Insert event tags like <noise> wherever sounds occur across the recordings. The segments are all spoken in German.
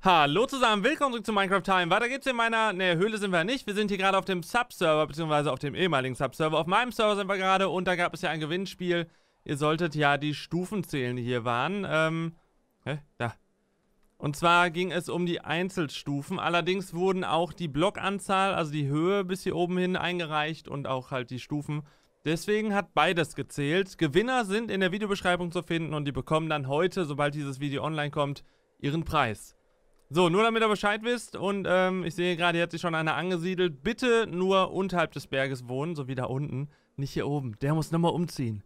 Hallo zusammen, willkommen zurück zu Minecraft Time. Weiter geht's in meiner, ne, Höhle sind wir nicht. Wir sind hier gerade auf dem Subserver, beziehungsweise auf dem ehemaligen Subserver. Auf meinem Server sind wir gerade und da gab es ja ein Gewinnspiel. Ihr solltet ja die Stufen zählen, die hier waren. Ähm, hä? Da. Und zwar ging es um die Einzelstufen. Allerdings wurden auch die Blockanzahl, also die Höhe bis hier oben hin eingereicht und auch halt die Stufen. Deswegen hat beides gezählt. Gewinner sind in der Videobeschreibung zu finden und die bekommen dann heute, sobald dieses Video online kommt, ihren Preis. So, nur damit ihr Bescheid wisst und ähm, ich sehe gerade, hier hat sich schon einer angesiedelt. Bitte nur unterhalb des Berges wohnen, so wie da unten. Nicht hier oben. Der muss nochmal umziehen.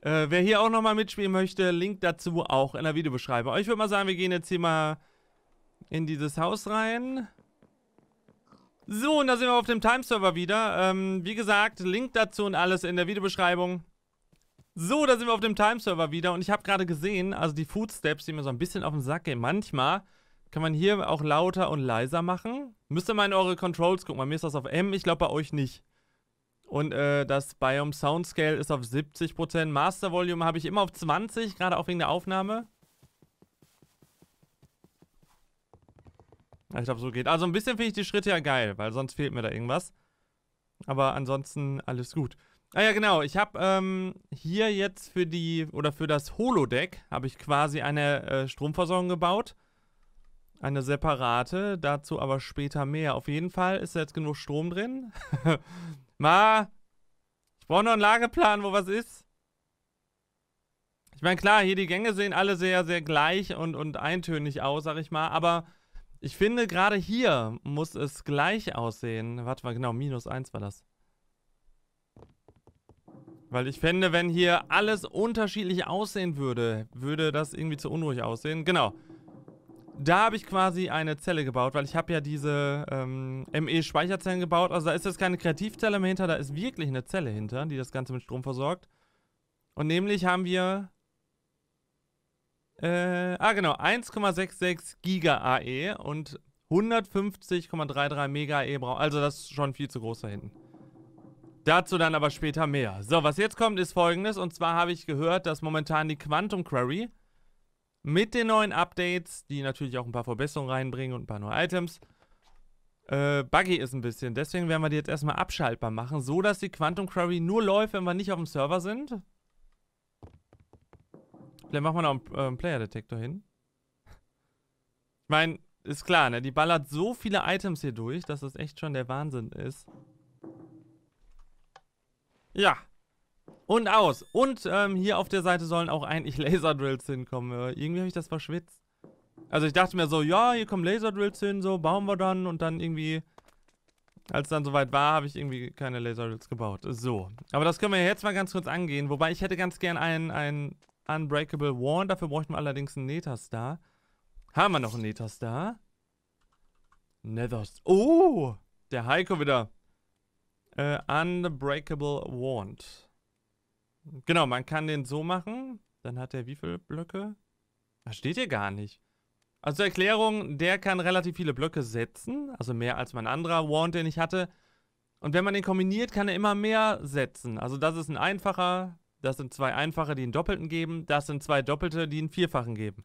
Äh, wer hier auch nochmal mitspielen möchte, Link dazu auch in der Videobeschreibung. ich würde mal sagen, wir gehen jetzt hier mal in dieses Haus rein. So, und da sind wir auf dem Time-Server wieder. Ähm, wie gesagt, Link dazu und alles in der Videobeschreibung. So, da sind wir auf dem Time-Server wieder und ich habe gerade gesehen, also die Footsteps, die mir so ein bisschen auf den Sack gehen manchmal kann man hier auch lauter und leiser machen? Müsst ihr mal in eure Controls gucken. Bei mir ist das auf M, ich glaube bei euch nicht. Und äh, das Biome Sound Scale ist auf 70%. Master Volume habe ich immer auf 20, gerade auch wegen der Aufnahme. Ich glaube, so geht. Also ein bisschen finde ich die Schritte ja geil, weil sonst fehlt mir da irgendwas. Aber ansonsten alles gut. Ah ja, genau. Ich habe ähm, hier jetzt für die, oder für das Holodeck, habe ich quasi eine äh, Stromversorgung gebaut. Eine separate, dazu aber später mehr. Auf jeden Fall ist jetzt genug Strom drin. <laughs> Ma, ich brauche noch einen Lageplan, wo was ist. Ich meine, klar, hier die Gänge sehen alle sehr, sehr gleich und, und eintönig aus, sag ich mal. Aber ich finde, gerade hier muss es gleich aussehen. Warte mal, genau, minus eins war das. Weil ich fände, wenn hier alles unterschiedlich aussehen würde, würde das irgendwie zu unruhig aussehen. Genau. Genau da habe ich quasi eine Zelle gebaut, weil ich habe ja diese ähm, ME-Speicherzellen gebaut. Also da ist jetzt keine Kreativzelle mehr hinter, da ist wirklich eine Zelle hinter, die das Ganze mit Strom versorgt. Und nämlich haben wir... Äh, ah genau, 1,66 Giga AE und 150,33 Mega AE braucht. Also das ist schon viel zu groß da hinten. Dazu dann aber später mehr. So, was jetzt kommt, ist folgendes. Und zwar habe ich gehört, dass momentan die Quantum Query mit den neuen Updates, die natürlich auch ein paar Verbesserungen reinbringen und ein paar neue Items, äh, buggy ist ein bisschen. Deswegen werden wir die jetzt erstmal abschaltbar machen, so dass die Quantum Query nur läuft, wenn wir nicht auf dem Server sind. Vielleicht machen wir noch einen, äh, einen Player detektor hin. Ich meine, ist klar, ne? Die ballert so viele Items hier durch, dass das echt schon der Wahnsinn ist. Ja, und aus. Und ähm, hier auf der Seite sollen auch eigentlich <laughs> Laserdrills hinkommen. Äh, irgendwie habe ich das verschwitzt. Also ich dachte mir so, ja, hier kommen Laserdrills hin, so bauen wir dann. Und dann irgendwie, als es dann soweit war, habe ich irgendwie keine Laserdrills gebaut. So, aber das können wir jetzt mal ganz kurz angehen. Wobei ich hätte ganz gern einen, einen Unbreakable Warn. Dafür bräuchten wir allerdings einen Netastar. Haben wir noch einen Netastar? Nethers. Oh, der Heiko wieder. Äh, Unbreakable Wand. Genau, man kann den so machen. Dann hat er wie viele Blöcke? Das steht hier gar nicht. Also zur Erklärung, der kann relativ viele Blöcke setzen. Also mehr als mein anderer Wand, den ich hatte. Und wenn man den kombiniert, kann er immer mehr setzen. Also das ist ein einfacher. Das sind zwei einfache, die einen Doppelten geben. Das sind zwei Doppelte, die einen Vierfachen geben.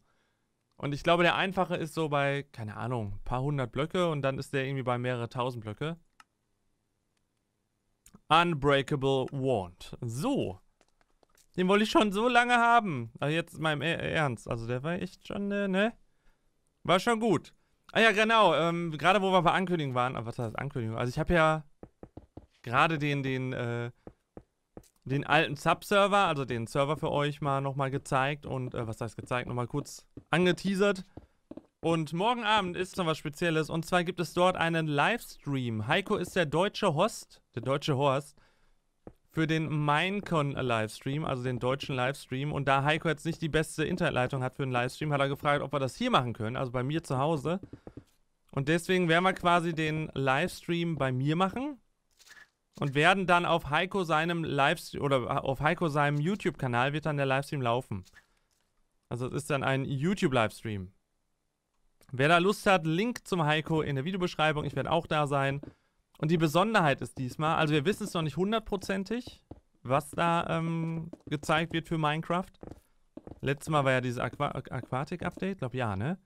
Und ich glaube, der einfache ist so bei, keine Ahnung, ein paar hundert Blöcke und dann ist der irgendwie bei mehrere tausend Blöcke. Unbreakable Wand. So. Den wollte ich schon so lange haben. Also jetzt mal im er Ernst. Also der war echt schon, äh, ne? War schon gut. Ah ja, genau. Ähm, gerade wo wir bei Ankündigung waren. Aber ah, was heißt Ankündigung? Also ich habe ja gerade den, den, äh, den alten Subserver, also den Server für euch mal nochmal gezeigt und, äh, was heißt gezeigt, nochmal kurz angeteasert. Und morgen Abend ist noch was Spezielles und zwar gibt es dort einen Livestream. Heiko ist der deutsche Host, der deutsche Horst für den Minecon-Livestream, also den deutschen Livestream. Und da Heiko jetzt nicht die beste Internetleitung hat für einen Livestream, hat er gefragt, ob wir das hier machen können, also bei mir zu Hause. Und deswegen werden wir quasi den Livestream bei mir machen und werden dann auf Heiko seinem Livestream oder äh, auf Heiko seinem YouTube-Kanal wird dann der Livestream laufen. Also es ist dann ein YouTube-Livestream. Wer da Lust hat, Link zum Heiko in der Videobeschreibung. Ich werde auch da sein. Und die Besonderheit ist diesmal, also wir wissen es noch nicht hundertprozentig, was da ähm, gezeigt wird für Minecraft. Letztes Mal war ja dieses Aqu Aquatik-Update, glaube ja, ne?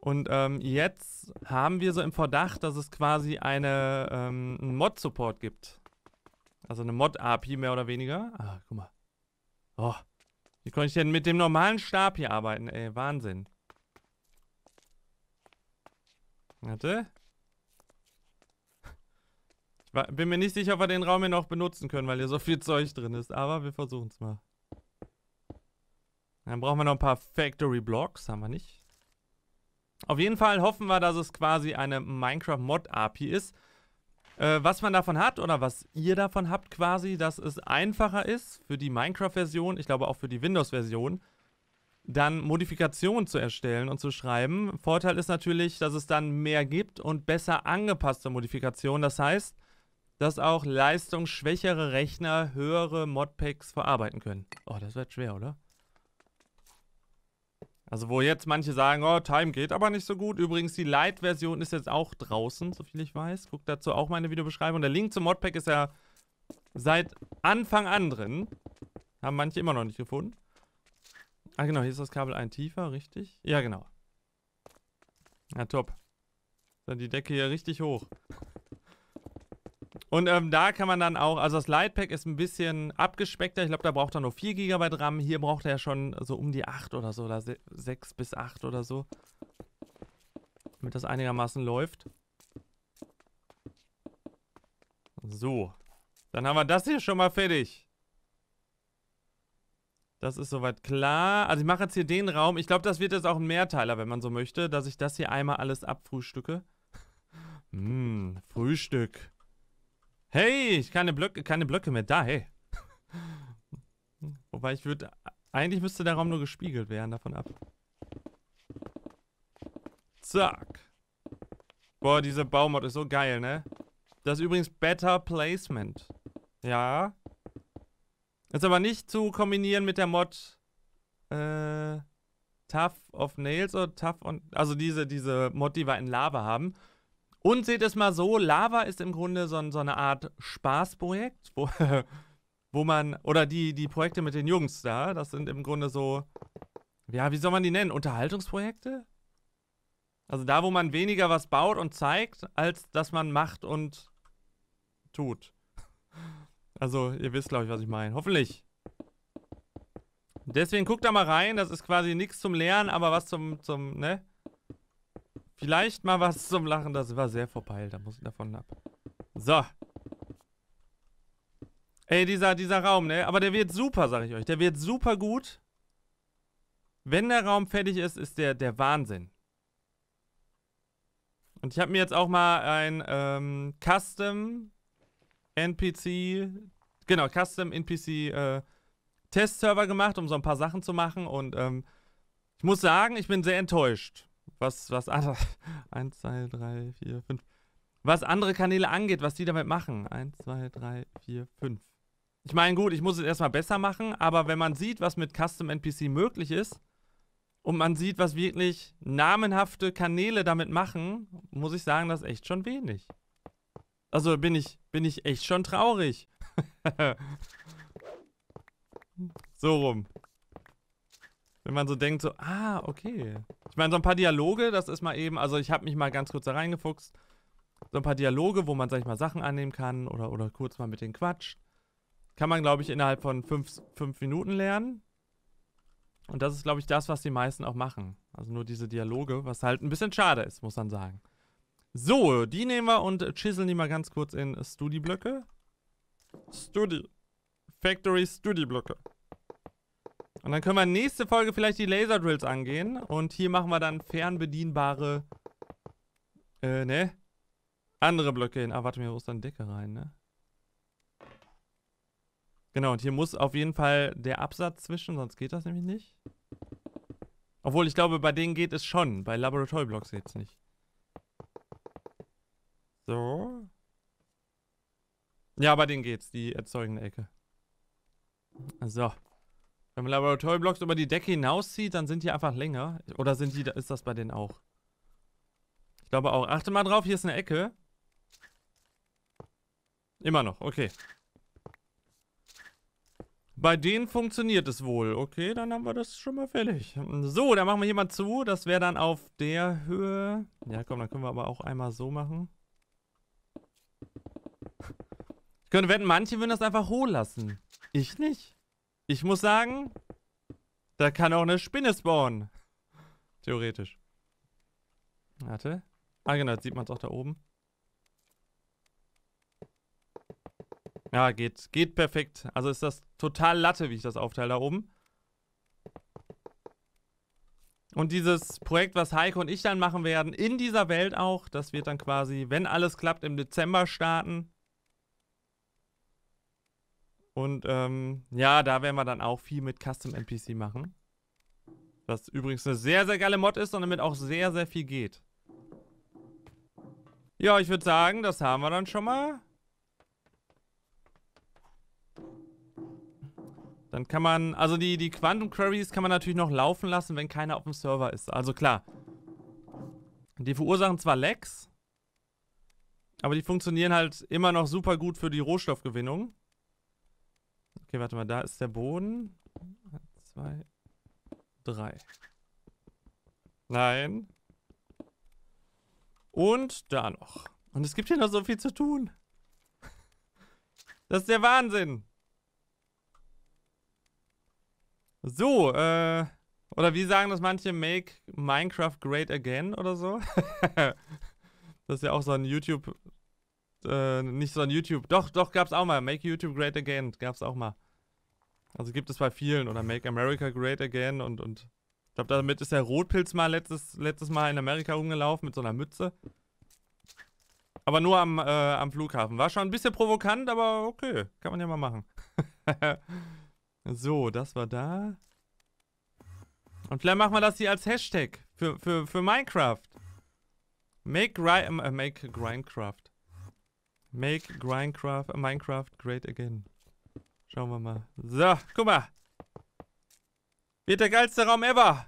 Und ähm, jetzt haben wir so im Verdacht, dass es quasi eine, ähm, einen Mod-Support gibt. Also eine Mod-API mehr oder weniger. Ah, guck mal. Oh. Wie konnte ich denn mit dem normalen Stab hier arbeiten? Ey, Wahnsinn. Warte. Bin mir nicht sicher, ob wir den Raum hier noch benutzen können, weil hier so viel Zeug drin ist. Aber wir versuchen es mal. Dann brauchen wir noch ein paar Factory Blocks. Haben wir nicht. Auf jeden Fall hoffen wir, dass es quasi eine Minecraft-Mod-API ist. Äh, was man davon hat oder was ihr davon habt quasi, dass es einfacher ist für die Minecraft-Version, ich glaube auch für die Windows-Version, dann Modifikationen zu erstellen und zu schreiben. Vorteil ist natürlich, dass es dann mehr gibt und besser angepasste Modifikationen. Das heißt, dass auch leistungsschwächere Rechner höhere Modpacks verarbeiten können. Oh, das wird schwer, oder? Also wo jetzt manche sagen, oh, Time geht aber nicht so gut. Übrigens, die Lite-Version ist jetzt auch draußen, soviel ich weiß. Guckt dazu auch meine Videobeschreibung. Der Link zum Modpack ist ja seit Anfang an drin. Haben manche immer noch nicht gefunden. Ah genau, hier ist das Kabel ein tiefer, richtig? Ja, genau. Na ja, top. Dann die Decke hier richtig hoch. Und ähm, da kann man dann auch, also das Lightpack ist ein bisschen abgespeckter. Ich glaube, da braucht er nur 4 GB RAM. Hier braucht er ja schon so um die 8 oder so, oder 6 bis 8 oder so. Damit das einigermaßen läuft. So. Dann haben wir das hier schon mal fertig. Das ist soweit klar. Also ich mache jetzt hier den Raum. Ich glaube, das wird jetzt auch ein Mehrteiler, wenn man so möchte, dass ich das hier einmal alles abfrühstücke. <laughs> Hm, Frühstück. Hey, keine Blöcke, keine Blöcke mehr da, hey. Wobei ich würde... Eigentlich müsste der Raum nur gespiegelt werden, davon ab. Zack. Boah, diese Baumod ist so geil, ne? Das ist übrigens Better Placement. Ja. Ist aber nicht zu kombinieren mit der Mod... Äh... Tough of Nails oder Tough on... Also diese, diese Mod, die wir in Lava haben. Und seht es mal so, Lava ist im Grunde so, so eine Art Spaßprojekt, wo, <laughs> wo man, oder die, die Projekte mit den Jungs da, das sind im Grunde so, ja, wie soll man die nennen? Unterhaltungsprojekte? Also da, wo man weniger was baut und zeigt, als dass man macht und tut. <laughs> Also, ihr wisst, glaube ich, was ich meine. Hoffentlich. Deswegen guckt da mal rein. Das ist quasi nichts zum Lernen, aber was zum, zum, ne? Vielleicht mal was zum Lachen, das war sehr vorbei, da muss ich davon ab. So. Ey, dieser, dieser Raum, ne? Aber der wird super, sag ich euch. Der wird super gut. Wenn der Raum fertig ist, ist der der Wahnsinn. Und ich habe mir jetzt auch mal ein ähm, Custom NPC, genau, Custom NPC äh, Testserver gemacht, um so ein paar Sachen zu machen. Und ähm, ich muss sagen, ich bin sehr enttäuscht was, was andere, 1, 2, 3, 4, 5. Was andere Kanäle angeht, was die damit machen. 1, 2, 3, 4, 5. Ich meine, gut, ich muss es erstmal besser machen, aber wenn man sieht, was mit Custom NPC möglich ist und man sieht, was wirklich namenhafte Kanäle damit machen, muss ich sagen, das ist echt schon wenig. Also bin ich, bin ich echt schon traurig. <laughs> so rum. Wenn man so denkt, so, ah, okay. Ich meine, so ein paar Dialoge, das ist mal eben, also ich habe mich mal ganz kurz da reingefuchst. So ein paar Dialoge, wo man, sag ich mal, Sachen annehmen kann oder, oder kurz mal mit denen quatscht. Kann man, glaube ich, innerhalb von fünf, fünf Minuten lernen. Und das ist, glaube ich, das, was die meisten auch machen. Also nur diese Dialoge, was halt ein bisschen schade ist, muss man sagen. So, die nehmen wir und chiseln die mal ganz kurz in Studi-Blöcke. Studi. Factory Studi-Blöcke. Und dann können wir nächste Folge vielleicht die Laser Drills angehen. Und hier machen wir dann fernbedienbare, äh, ne? Andere Blöcke hin. Ah, warte mal, wo ist dann Decke rein, ne? Genau, und hier muss auf jeden Fall der Absatz zwischen, sonst geht das nämlich nicht. Obwohl, ich glaube, bei denen geht es schon. Bei Laboratory Blocks geht es nicht. So. Ja, bei denen geht's. Die erzeugende Ecke. So. Wenn man Laboratory Blocks über die Decke hinauszieht, dann sind die einfach länger. Oder sind die, ist das bei denen auch? Ich glaube auch. Achte mal drauf, hier ist eine Ecke. Immer noch, okay. Bei denen funktioniert es wohl. Okay, dann haben wir das schon mal fertig. So, dann machen wir hier mal zu. Das wäre dann auf der Höhe. Ja, komm, dann können wir aber auch einmal so machen. Ich könnte wetten, manche würden das einfach hohl lassen. Ich nicht. Ich muss sagen, da kann auch eine Spinne spawnen. Theoretisch. Warte. Ah genau, jetzt sieht man es auch da oben. Ja, geht. Geht perfekt. Also ist das total Latte, wie ich das aufteile da oben. Und dieses Projekt, was Heiko und ich dann machen werden, in dieser Welt auch, das wird dann quasi, wenn alles klappt, im Dezember starten. Und ähm, ja, da werden wir dann auch viel mit Custom NPC machen. Was übrigens eine sehr, sehr geile Mod ist und damit auch sehr, sehr viel geht. Ja, ich würde sagen, das haben wir dann schon mal. Dann kann man, also die, die Quantum Queries kann man natürlich noch laufen lassen, wenn keiner auf dem Server ist. Also klar. Die verursachen zwar Lags, aber die funktionieren halt immer noch super gut für die Rohstoffgewinnung. Okay, warte mal, da ist der Boden. Eins, zwei, drei. Nein. Und da noch. Und es gibt hier noch so viel zu tun. Das ist der Wahnsinn. So, äh, oder wie sagen das manche, make Minecraft great again oder so? <laughs> das ist ja auch so ein YouTube, äh, nicht so ein YouTube, doch, doch, gab's auch mal, make YouTube great again, gab's auch mal. Also gibt es bei vielen oder Make America Great Again und, und ich glaube, damit ist der Rotpilz mal letztes, letztes Mal in Amerika rumgelaufen mit so einer Mütze. Aber nur am, äh, am Flughafen. War schon ein bisschen provokant, aber okay. Kann man ja mal machen. <laughs> so, das war da. Und vielleicht machen wir das hier als Hashtag für, für, für Minecraft. Make, äh, make Grindcraft. Make Grindcraft, Minecraft great again. Schauen wir mal. So, guck mal. Wird der geilste Raum ever.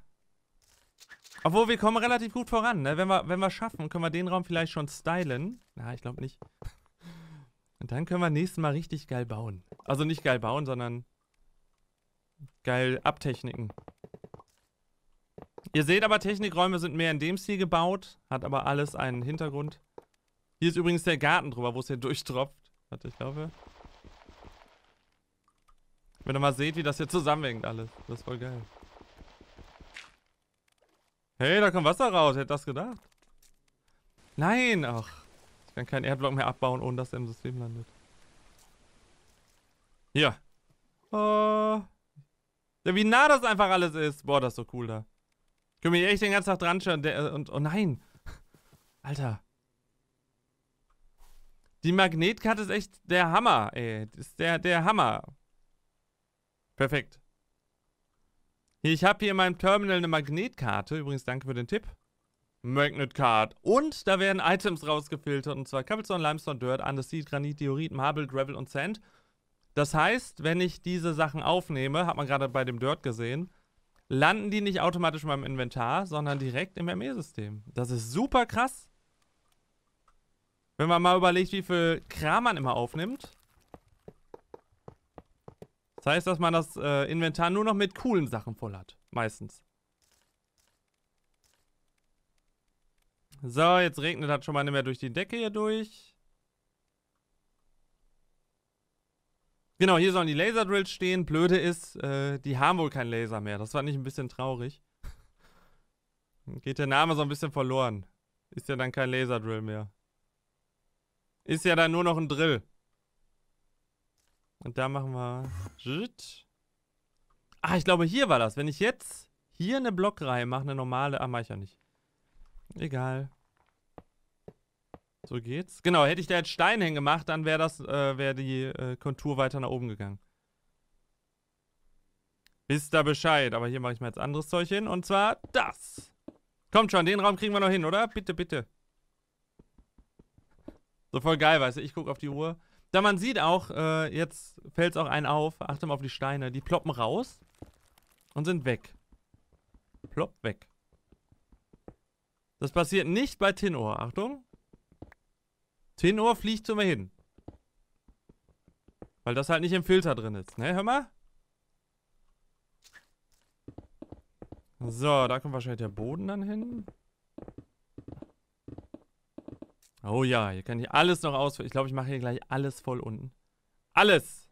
Obwohl, wir kommen relativ gut voran, ne? Wenn wir, wenn wir schaffen, können wir den Raum vielleicht schon stylen. Na, ich glaube nicht. Und dann können wir nächstes Mal richtig geil bauen. Also nicht geil bauen, sondern geil abtechniken. Ihr seht aber, Technikräume sind mehr in dem Stil gebaut, hat aber alles einen Hintergrund. Hier ist übrigens der Garten drüber, wo es hier durchtropft. Warte, ich glaube. Wenn ihr mal seht, wie das hier zusammenhängt alles. Das ist voll geil. Hey, da kommt Wasser raus. Hätte das gedacht. Nein, ach. Ich kann keinen Airblock mehr abbauen, ohne dass er im System landet. Hier. Oh. Ja, wie nah das einfach alles ist. Boah, das ist so cool da. Ich kann mich echt den ganzen Tag dran schauen. Der, äh, und, oh nein. <laughs> Alter. Die Magnetkarte ist echt der Hammer, ey. Das ist der, der Hammer. Perfekt. Ich habe hier in meinem Terminal eine Magnetkarte. Übrigens, danke für den Tipp. Magnetcard. Und da werden Items rausgefiltert. Und zwar Cobblestone, Limestone, Dirt, Andesit, Granit, Diorit, Marble, Gravel und Sand. Das heißt, wenn ich diese Sachen aufnehme, hat man gerade bei dem Dirt gesehen, landen die nicht automatisch in meinem Inventar, sondern direkt im ME-System. Das ist super krass. Wenn man mal überlegt, wie viel Kram man immer aufnimmt. Das heißt, dass man das äh, Inventar nur noch mit coolen Sachen voll hat. Meistens. So, jetzt regnet das schon mal nicht mehr durch die Decke hier durch. Genau, hier sollen die Laserdrills stehen. Blöde ist, äh, die haben wohl keinen Laser mehr. Das war nicht ein bisschen traurig. Geht der Name so ein bisschen verloren. Ist ja dann kein Laserdrill mehr. Ist ja dann nur noch ein Drill. Und da machen wir... Ah, ich glaube, hier war das. Wenn ich jetzt hier eine Blockreihe mache, eine normale... Ah, mache ich ja nicht. Egal. So geht's. Genau, hätte ich da jetzt Stein hingemacht, dann wäre das, äh, wäre die äh, Kontur weiter nach oben gegangen. Wisst ihr Bescheid. Aber hier mache ich mal jetzt anderes Zeug hin. Und zwar das. Kommt schon, den Raum kriegen wir noch hin, oder? Bitte, bitte. So voll geil, weißt du. Ich gucke auf die Uhr. Da man sieht auch, äh, jetzt fällt es auch ein auf. Achtung auf die Steine. Die ploppen raus und sind weg. Plopp weg. Das passiert nicht bei Tenor. Achtung. Tenor fliegt zu mir hin. Weil das halt nicht im Filter drin ist. Ne, hör mal. So, da kommt wahrscheinlich der Boden dann hin. Oh ja, hier kann ich alles noch ausfüllen. Ich glaube, ich mache hier gleich alles voll unten. Alles!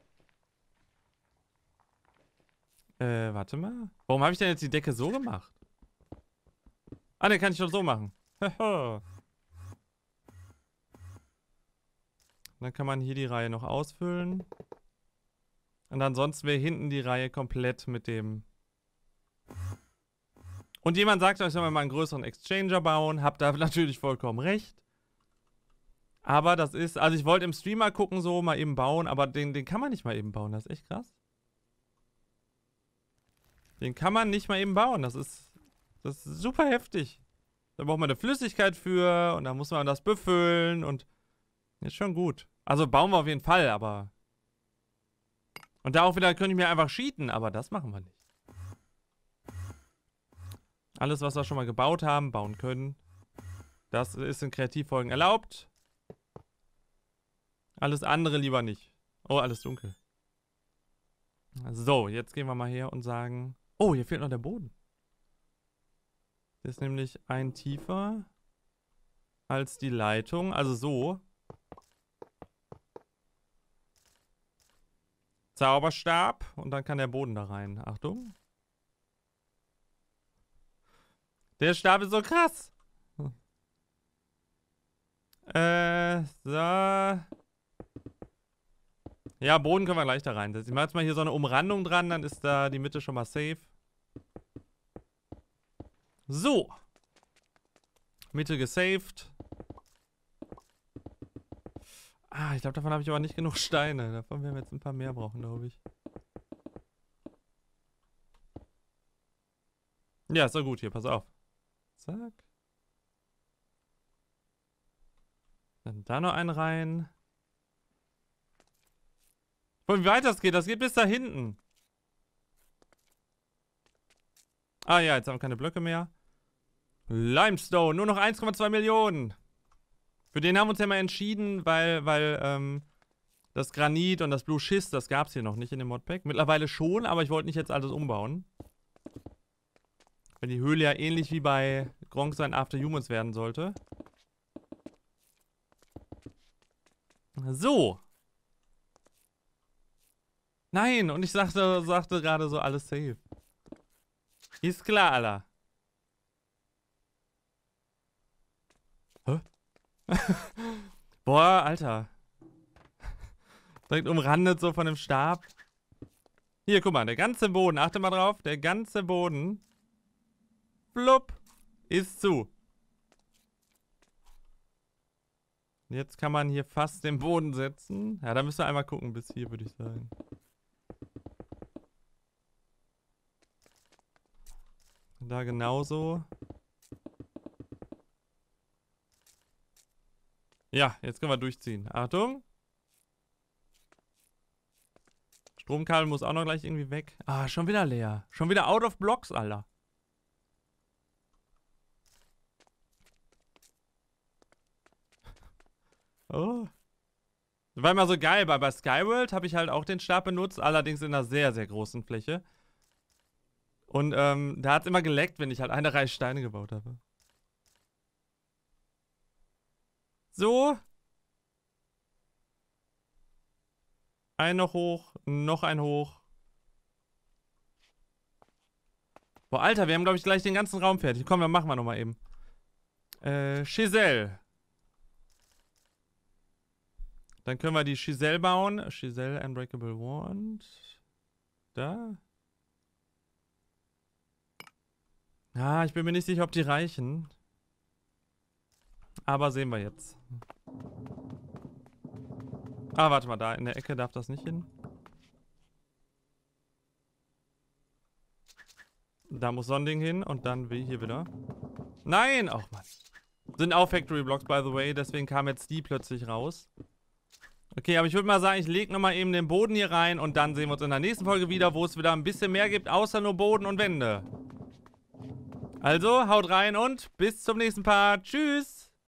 Äh, warte mal. Warum habe ich denn jetzt die Decke so gemacht? Ah, ne, kann ich doch so machen. Dann kann man hier die Reihe noch ausfüllen. Und ansonsten wäre hinten die Reihe komplett mit dem... Und jemand sagt euch, soll man mal einen größeren Exchanger bauen. Habt da <laughs> natürlich vollkommen recht. Aber das ist, also ich wollte im Streamer gucken, so mal eben bauen, aber den, den kann man nicht mal eben bauen. Das ist echt krass. Den kann man nicht mal eben bauen. Das ist, das ist super heftig. Da braucht man eine Flüssigkeit für und dann muss man das befüllen und ist schon gut. Also bauen wir auf jeden Fall, aber... Und da auch wieder könnte ich mir einfach cheaten, aber das machen wir nicht. Alles, was wir schon mal gebaut haben, bauen können. Das ist in Kreativfolgen erlaubt. Alles andere lieber nicht. Oh, alles dunkel. So, jetzt gehen wir mal her und sagen... Oh, hier fehlt noch der Boden. Der ist nämlich ein tiefer als die Leitung. Also so. Zauberstab. Und dann kann der Boden da rein. Achtung. Der Stab ist so krass. Äh, so. Ja, Boden können wir gleich da reinsetzen. Ich mache jetzt mal hier so eine Umrandung dran, dann ist da die Mitte schon mal safe. So. Mitte gesaved. Ah, ich glaube, davon habe ich aber nicht genug Steine. Davon werden wir jetzt ein paar mehr brauchen, glaube ich. Ja, ist doch gut hier, pass auf. Zack. Dann da noch einen rein. Von wie weit das geht? Das geht bis da hinten. Ah ja, jetzt haben wir keine Blöcke mehr. Limestone, nur noch 1,2 Millionen. Für den haben wir uns ja mal entschieden, weil, weil, ähm, das Granit und das Blue Schiss, das gab es hier noch nicht in dem Modpack. Mittlerweile schon, aber ich wollte nicht jetzt alles umbauen. Wenn die Höhle ja ähnlich wie bei Gronk sein After Humans werden sollte. So. Nein, und ich sagte, sagte gerade so, alles safe. Ist klar, Allah. Hä? <laughs> Boah, Alter. Direkt umrandet so von dem Stab. Hier, guck mal, der ganze Boden, achte mal drauf, der ganze Boden, blub, ist zu. Jetzt kann man hier fast den Boden setzen. Ja, da müssen wir einmal gucken bis hier, würde ich sagen. Da genauso. Ja, jetzt können wir durchziehen. Achtung. Stromkabel muss auch noch gleich irgendwie weg. Ah, schon wieder leer. Schon wieder out of blocks, Alter. <laughs> Oh. Das war immer so geil, weil bei Skyworld habe ich halt auch den Stab benutzt, allerdings in einer sehr, sehr großen Fläche. Und ähm, da hat es immer geleckt, wenn ich halt eine Reihe Steine gebaut habe. So. Ein noch hoch, noch ein hoch. Boah, Alter, wir haben, glaube ich, gleich den ganzen Raum fertig. Komm, wir machen wir nochmal eben. Äh, Giselle. Dann können wir die Giselle bauen. Giselle Unbreakable Wand. Da. Ah, ich bin mir nicht sicher, ob die reichen. Aber sehen wir jetzt. Ah, warte mal, da in der Ecke darf das nicht hin. Da muss so ein Ding hin und dann will ich hier wieder. Nein! Ach man. Sind auch Factory Blocks, by the way. Deswegen kam jetzt die plötzlich raus. Okay, aber ich würde mal sagen, ich lege nochmal eben den Boden hier rein und dann sehen wir uns in der nächsten Folge wieder, wo es wieder ein bisschen mehr gibt, außer nur Boden und Wände. Also haut rein und bis zum nächsten Part. Tschüss.